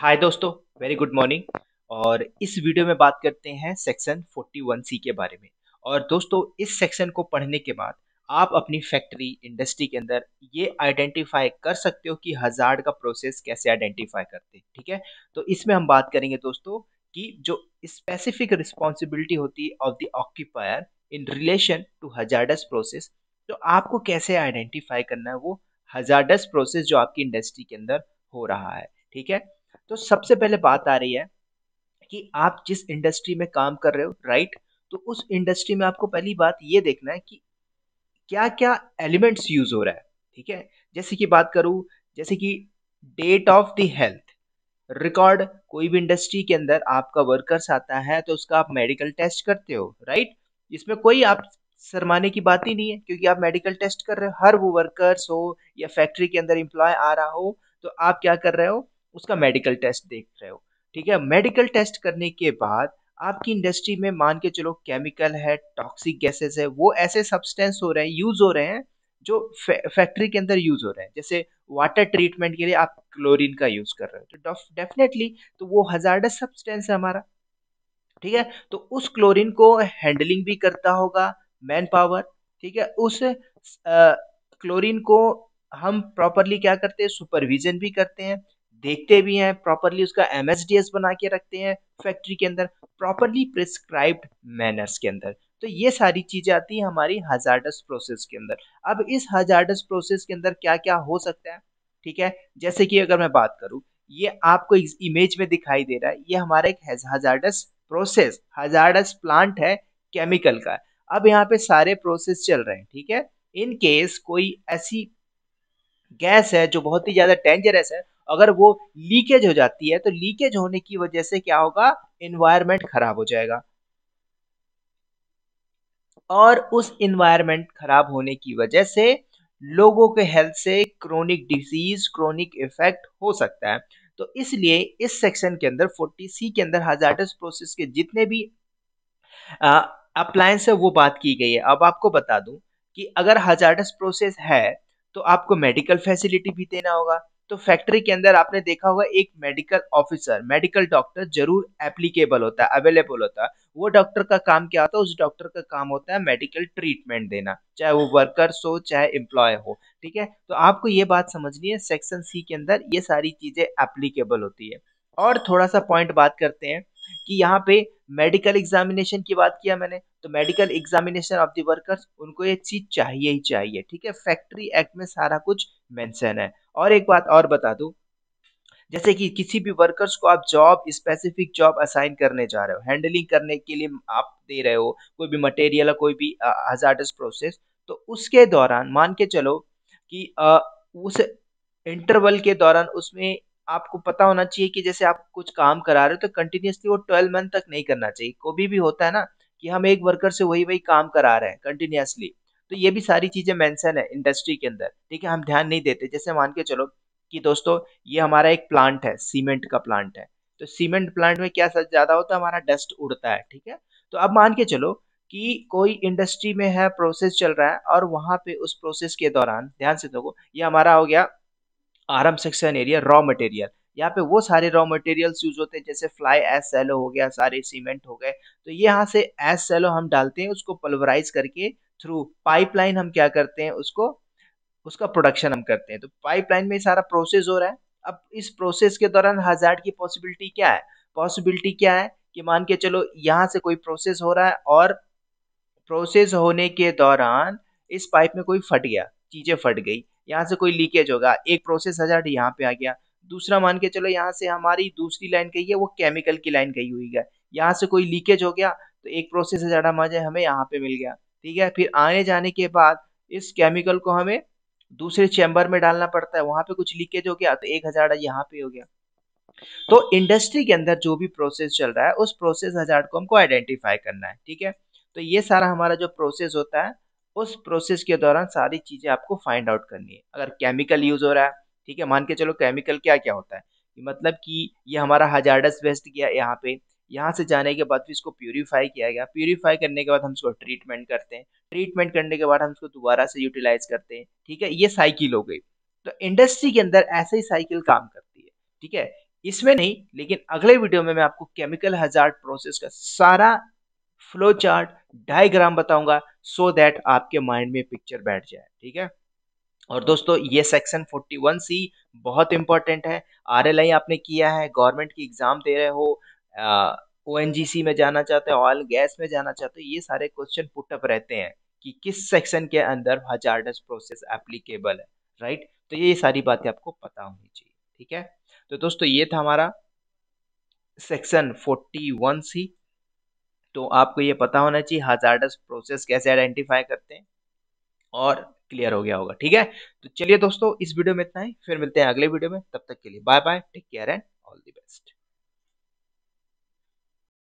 हाय दोस्तों very good morning और इस वीडियो में बात करते हैं सेक्शन सी के बारे में और दोस्तों इस सेक्शन को पढ़ने के बाद आप अपनी फैक्ट्री इंडस्ट्री के अंदर ये आइडेंटिफाई कर सकते हो कि हजार का प्रोसेस कैसे आइडेंटिफाई करते हैं ठीक है तो इसमें हम बात करेंगे दोस्तों कि जो स्पेसिफिक रिस्पॉन्सिबिलिटी होती है of the occupier in relation to hazardous process तो आपको कैसे आइडेंटिफाई करना है वो हजारडस प्रोसेस जो आपकी इंडस्ट्री के अंदर हो रहा है ठीक है तो सबसे पहले बात आ रही है कि आप जिस इंडस्ट्री में काम कर रहे हो राइट तो उस इंडस्ट्री में आपको पहली बात ये देखना है कि क्या क्या एलिमेंट्स यूज हो रहा है ठीक है जैसे कि बात करूं जैसे कि date of the health record कोई भी इंडस्ट्री के अंदर आपका वर्कर्स आता है तो उसका आप मेडिकल टेस्ट करते हो राइट इसमें कोई आप शरमाने की बात ही नहीं है क्योंकि आप मेडिकल टेस्ट कर रहे हो हर वो वर्कर्स हो या फैक्ट्री के अंदर एम्प्लॉय आ रहा हो तो आप क्या कर रहे हो उसका मेडिकल टेस्ट देख रहे हो ठीक है मेडिकल टेस्ट करने के बाद आपकी इंडस्ट्री में मान के चलो केमिकल है टॉक्सिक गैसेस है वो ऐसे सब्सटेंस हो रहे हैं यूज हो रहे हैं जो फैक्ट्री के अंदर यूज हो रहे हैं जैसे वाटर ट्रीटमेंट के लिए आप क्लोरीन का यूज कर रहे हो तो डेफिनेटली तो वो हजार सब्सटेंस है हमारा ठीक है तो उस क्लोरीन को हैंडलिंग भी करता होगा मैन पावर ठीक है उस क्लोरिन क्लोरीन को हम प्रॉपरली क्या करते हैं सुपरविजन भी करते हैं देखते भी हैं प्रॉपरली उसका एम बना के रखते हैं फैक्ट्री के अंदर प्रॉपरली प्रिस्क्राइब्ड मैनर्स के अंदर तो ये सारी चीज़ें आती है हमारी हजार्डस प्रोसेस के अंदर अब इस हजार्डस प्रोसेस के अंदर क्या क्या हो सकता है ठीक है जैसे कि अगर मैं बात करूं ये आपको इस इमेज में दिखाई दे रहा है ये हमारा एक हजार्डस प्रोसेस हजार्डस प्लांट है केमिकल का अब यहाँ पे सारे प्रोसेस चल रहे हैं ठीक है इन केस कोई ऐसी गैस है जो बहुत ही ज़्यादा डेंजरस है अगर वो लीकेज हो जाती है तो लीकेज होने की वजह से क्या होगा इन्वायरमेंट खराब हो जाएगा और उस इन्वायरमेंट खराब होने की वजह से लोगों के हेल्थ से क्रोनिक डिजीज क्रोनिक इफेक्ट हो सकता है तो इसलिए इस सेक्शन के अंदर 40 सी के अंदर हजार्टस प्रोसेस के जितने भी अप्लायंस है वो बात की गई है अब आपको बता दूं कि अगर हजार्टस प्रोसेस है तो आपको मेडिकल फैसिलिटी भी देना होगा तो फैक्ट्री के अंदर आपने देखा होगा एक मेडिकल ऑफिसर मेडिकल डॉक्टर जरूर एप्लीकेबल होता है अवेलेबल होता है वो डॉक्टर का काम क्या होता है उस डॉक्टर का काम होता है मेडिकल ट्रीटमेंट देना चाहे वो वर्कर्स हो चाहे एम्प्लॉय हो ठीक है तो आपको ये बात समझनी है सेक्शन सी के अंदर ये सारी चीज़ें एप्लीकेबल होती है और थोड़ा सा पॉइंट बात करते हैं कि यहाँ पे मेडिकल एग्जामिनेशन की बात किया मैंने तो medical examination of the workers उनको ये चीज चाहिए ही चाहिए ठीक है फैक्ट्री एक्ट में सारा कुछ मेंशन है और एक बात और बता दू जैसे कि किसी भी वर्कर्स को आप जॉब स्पेसिफिक जॉब असाइन करने जा रहे हो हैंडलिंग करने के लिए आप दे रहे हो कोई भी मटेरियल कोई भी हजार प्रोसेस तो उसके दौरान मान के चलो कि आ, उस इंटरवल के दौरान उसमें आपको पता होना चाहिए कि जैसे आप कुछ काम करा रहे हो तो कंटिन्यूसली वो ट्वेल्व मंथ तक नहीं करना चाहिए कभी भी होता है ना कि हम एक वर्कर से वही वही काम करा रहे हैं कंटिन्यूसली तो ये भी सारी चीज़ें मेंशन है इंडस्ट्री के अंदर ठीक है हम ध्यान नहीं देते जैसे मान के चलो कि दोस्तों ये हमारा एक प्लांट है सीमेंट का प्लांट है तो सीमेंट प्लांट में क्या सच ज़्यादा होता है हमारा डस्ट उड़ता है ठीक है तो अब मान के चलो कि कोई इंडस्ट्री में है प्रोसेस चल रहा है और वहाँ पे उस प्रोसेस के दौरान ध्यान से देखो ये हमारा हो गया आरम सेक्शन एरिया रॉ मटेरियल यहाँ पे वो सारे रॉ मटेरियल्स यूज होते हैं जैसे फ्लाई एस सेलो हो गया सारे सीमेंट हो गए तो ये यहाँ से एस सेलो हम डालते हैं उसको पल्वराइज करके थ्रू पाइपलाइन हम क्या करते हैं उसको उसका प्रोडक्शन हम करते हैं तो पाइपलाइन में सारा प्रोसेस हो रहा है अब इस प्रोसेस के दौरान हज़ार की पॉसिबिलिटी क्या है पॉसिबिलिटी क्या है कि मान के चलो यहाँ से कोई प्रोसेस हो रहा है और प्रोसेस होने के दौरान इस पाइप में कोई फट गया चीजें फट गई यहाँ से कोई लीकेज होगा एक प्रोसेस हजार्ड यहाँ पे आ गया दूसरा मान के चलो यहाँ से हमारी दूसरी लाइन कही है वो केमिकल की लाइन कही हुई है यहाँ से कोई लीकेज हो गया तो एक प्रोसेस हजार्ड हमारे हमें यहाँ पे मिल गया ठीक है फिर आने जाने के बाद इस केमिकल को हमें दूसरे चैम्बर में डालना पड़ता है वहां पे कुछ लीकेज हो गया तो एक हजार यहाँ पे हो गया तो इंडस्ट्री के अंदर जो भी प्रोसेस चल रहा है उस प्रोसेस हजार को हमको आइडेंटिफाई करना है ठीक है तो ये सारा हमारा जो प्रोसेस होता है उस प्रोसेस के दौरान सारी चीज़ें आपको फाइंड आउट करनी है अगर केमिकल यूज़ हो रहा है ठीक है मान के चलो केमिकल क्या क्या होता है मतलब कि ये हमारा हजारडस वेस्ट गया यहाँ पे यहाँ से जाने के बाद फिर इसको प्योरीफाई किया गया प्योरीफाई करने के बाद हम इसको ट्रीटमेंट करते हैं ट्रीटमेंट करने के बाद हम इसको दोबारा से यूटिलाइज करते हैं ठीक है ये साइकिल हो गई तो इंडस्ट्री के अंदर ऐसे ही साइकिल काम करती है ठीक है इसमें नहीं लेकिन अगले वीडियो में मैं आपको केमिकल हजार प्रोसेस का सारा फ्लो चार्ट डायग्राम बताऊंगा सो दैट आपके माइंड में पिक्चर बैठ जाए ठीक है और दोस्तों ये सेक्शन 41 सी बहुत इंपॉर्टेंट है आरएलआई आपने किया है गवर्नमेंट की एग्ज़ाम दे रहे हो ओ में जाना चाहते हो ऑयल गैस में जाना चाहते हो ये सारे क्वेश्चन पुटअप रहते हैं कि किस सेक्शन के अंदर हजार प्रोसेस एप्लीकेबल है राइट तो ये सारी बातें आपको पता होनी चाहिए ठीक है तो दोस्तों ये था हमारा सेक्शन 41 सी तो आपको ये पता होना चाहिए हजार्डस प्रोसेस कैसे आइडेंटिफाई करते हैं और क्लियर हो गया होगा ठीक है तो चलिए दोस्तों इस वीडियो में इतना ही फिर मिलते हैं अगले वीडियो में तब तक के लिए bye bye take care and all the best